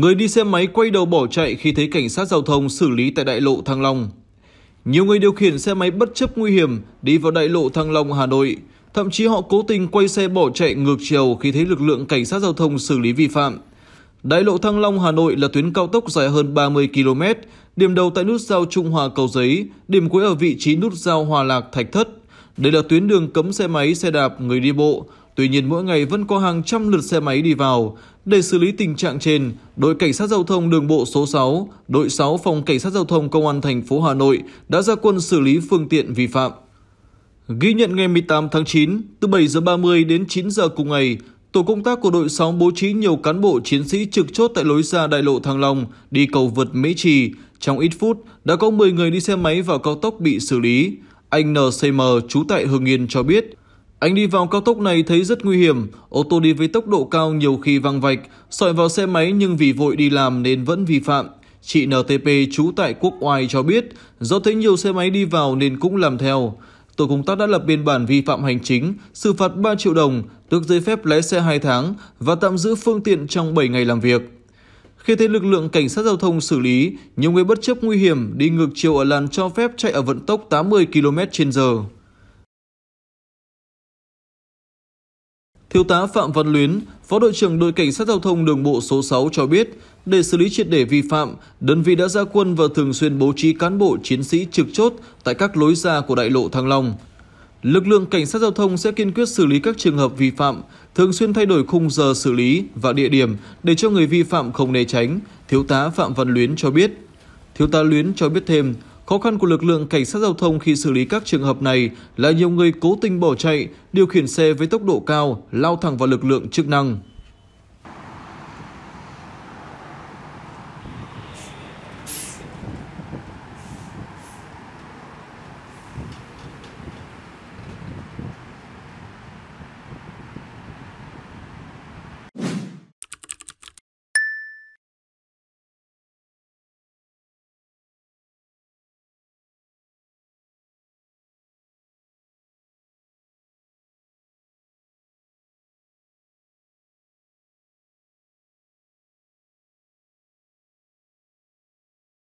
Người đi xe máy quay đầu bỏ chạy khi thấy cảnh sát giao thông xử lý tại đại lộ Thăng Long. Nhiều người điều khiển xe máy bất chấp nguy hiểm đi vào đại lộ Thăng Long, Hà Nội. Thậm chí họ cố tình quay xe bỏ chạy ngược chiều khi thấy lực lượng cảnh sát giao thông xử lý vi phạm. Đại lộ Thăng Long Hà Nội là tuyến cao tốc dài hơn 30 km, điểm đầu tại nút giao Trung Hòa Cầu Giấy, điểm cuối ở vị trí nút giao Hòa Lạc Thạch Thất. Đây là tuyến đường cấm xe máy, xe đạp, người đi bộ, Tuy nhiên mỗi ngày vẫn có hàng trăm lượt xe máy đi vào. Để xử lý tình trạng trên, đội cảnh sát giao thông đường bộ số 6, đội 6 phòng cảnh sát giao thông công an thành phố Hà Nội đã ra quân xử lý phương tiện vi phạm. Ghi nhận ngày 18 tháng 9, từ 7 giờ 30 đến 9 giờ cùng ngày, tổ công tác của đội 6 bố trí nhiều cán bộ chiến sĩ trực chốt tại lối ra đại lộ Thăng Long đi cầu vượt Mỹ Trì. Trong ít phút, đã có 10 người đi xe máy vào cao tốc bị xử lý. Anh NCM trú tại Hương Yên cho biết, anh đi vào cao tốc này thấy rất nguy hiểm, ô tô đi với tốc độ cao nhiều khi văng vạch, sỏi vào xe máy nhưng vì vội đi làm nên vẫn vi phạm. Chị NTP trú tại Quốc Oai cho biết, do thấy nhiều xe máy đi vào nên cũng làm theo. Tổ công tác đã lập biên bản vi phạm hành chính, xử phạt 3 triệu đồng, tước giấy phép lái xe 2 tháng và tạm giữ phương tiện trong 7 ngày làm việc. Khi thấy lực lượng cảnh sát giao thông xử lý, nhiều người bất chấp nguy hiểm đi ngược chiều ở làn cho phép chạy ở vận tốc 80 km/h. Thiếu tá Phạm Văn Luyến, Phó đội trưởng đội cảnh sát giao thông đường bộ số 6 cho biết, để xử lý triệt để vi phạm, đơn vị đã ra quân và thường xuyên bố trí cán bộ chiến sĩ trực chốt tại các lối ra của đại lộ Thăng Long. Lực lượng cảnh sát giao thông sẽ kiên quyết xử lý các trường hợp vi phạm, thường xuyên thay đổi khung giờ xử lý và địa điểm để cho người vi phạm không né tránh, Thiếu tá Phạm Văn Luyến cho biết. Thiếu tá Luyến cho biết thêm, Khó khăn của lực lượng cảnh sát giao thông khi xử lý các trường hợp này là nhiều người cố tình bỏ chạy, điều khiển xe với tốc độ cao, lao thẳng vào lực lượng chức năng.